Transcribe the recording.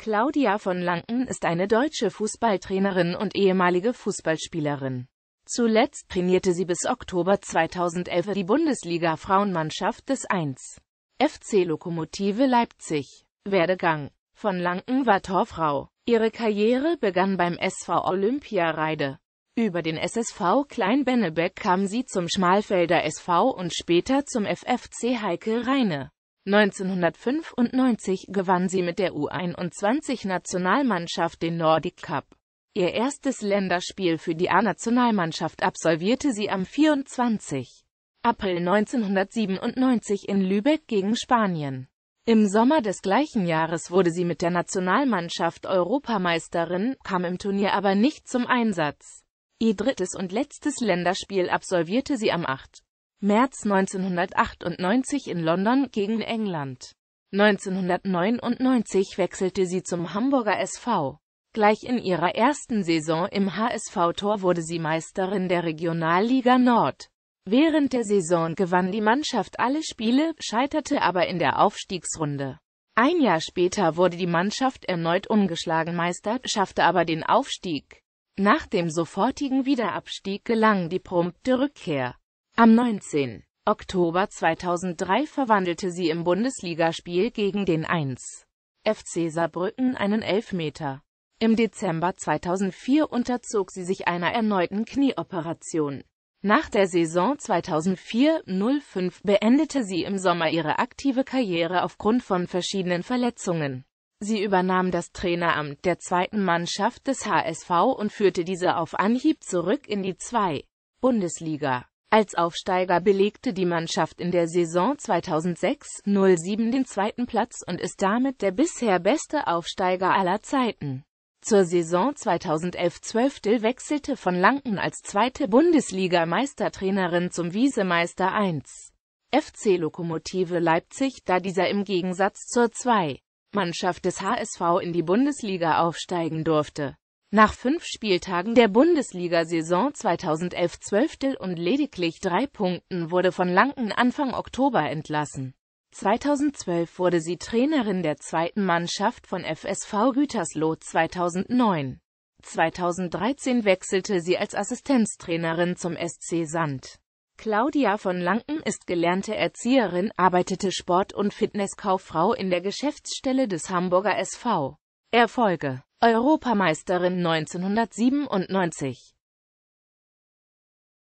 Claudia von Lanken ist eine deutsche Fußballtrainerin und ehemalige Fußballspielerin. Zuletzt trainierte sie bis Oktober 2011 die Bundesliga-Frauenmannschaft des 1. FC Lokomotive Leipzig. Werdegang Von Lanken war Torfrau. Ihre Karriere begann beim SV Olympia Reide. Über den SSV Klein-Bennebeck kam sie zum Schmalfelder SV und später zum FFC Heike Reine. 1995 gewann sie mit der U21-Nationalmannschaft den Nordic Cup. Ihr erstes Länderspiel für die A-Nationalmannschaft absolvierte sie am 24. April 1997 in Lübeck gegen Spanien. Im Sommer des gleichen Jahres wurde sie mit der Nationalmannschaft Europameisterin, kam im Turnier aber nicht zum Einsatz. Ihr drittes und letztes Länderspiel absolvierte sie am 8. März 1998 in London gegen England. 1999 wechselte sie zum Hamburger SV. Gleich in ihrer ersten Saison im HSV-Tor wurde sie Meisterin der Regionalliga Nord. Während der Saison gewann die Mannschaft alle Spiele, scheiterte aber in der Aufstiegsrunde. Ein Jahr später wurde die Mannschaft erneut ungeschlagen Meister, schaffte aber den Aufstieg. Nach dem sofortigen Wiederabstieg gelang die prompte Rückkehr. Am 19. Oktober 2003 verwandelte sie im Bundesligaspiel gegen den 1. FC Saarbrücken einen Elfmeter. Im Dezember 2004 unterzog sie sich einer erneuten Knieoperation. Nach der Saison 2004-05 beendete sie im Sommer ihre aktive Karriere aufgrund von verschiedenen Verletzungen. Sie übernahm das Traineramt der zweiten Mannschaft des HSV und führte diese auf Anhieb zurück in die 2. Bundesliga. Als Aufsteiger belegte die Mannschaft in der Saison 2006-07 den zweiten Platz und ist damit der bisher beste Aufsteiger aller Zeiten. Zur Saison 2011-12 wechselte von Lanken als zweite Bundesliga-Meistertrainerin zum Wiesemeister 1. FC Lokomotive Leipzig, da dieser im Gegensatz zur 2. Mannschaft des HSV in die Bundesliga aufsteigen durfte. Nach fünf Spieltagen der Bundesliga-Saison 2011-12 und lediglich drei Punkten wurde von Lanken Anfang Oktober entlassen. 2012 wurde sie Trainerin der zweiten Mannschaft von FSV Gütersloh 2009. 2013 wechselte sie als Assistenztrainerin zum SC Sand. Claudia von Lanken ist gelernte Erzieherin, arbeitete Sport- und Fitnesskauffrau in der Geschäftsstelle des Hamburger SV. Erfolge Europameisterin 1997